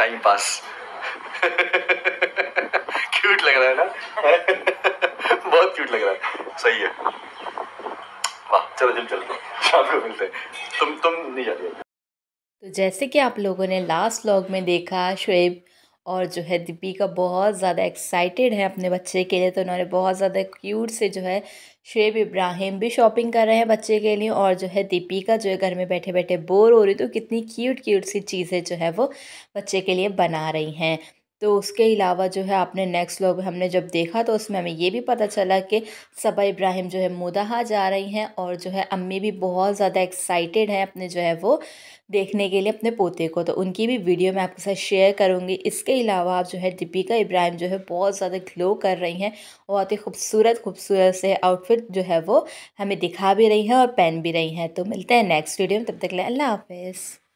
time pass cute लग रहा है ना बहुत क्यूट लग रहा है सही है वाह चलो जल्द चलते शाम को मिलते हैं तुम तुम नहीं जाते तो जैसे कि आप लोगों ने लास्ट लॉग में देखा शुएब और जो है दीपिका बहुत ज़्यादा एक्साइटेड है अपने बच्चे के लिए तो उन्होंने बहुत ज़्यादा क्यूट से जो है शेब इब्राहिम भी शॉपिंग कर रहे हैं बच्चे के लिए और जो है दीपिका जो है घर में बैठे बैठे बोर हो रही तो कितनी क्यूट क्यूट सी चीज़ें जो है वो बच्चे के लिए बना रही हैं तो उसके अलावा जो है आपने नेक्स्ट लोग हमने जब देखा तो उसमें हमें ये भी पता चला कि सबा इब्राहिम जो है मुदहा जा रही हैं और जो है अम्मी भी बहुत ज़्यादा एक्साइटेड हैं अपने जो है वो देखने के लिए अपने पोते को तो उनकी भी वीडियो मैं आपके साथ शेयर करूँगी इसके अलावा आप जो है दीपिका इब्राहिम जो है बहुत ज़्यादा ग्लो कर रही हैं बहुत ही खूबसूरत खूबसूरत से आउटफिट जो है वो हमें दिखा भी रही हैं और पहन भी रही हैं तो मिलते हैं नेक्स्ट वीडियो में तब तक ले अल्लाह हाफिज़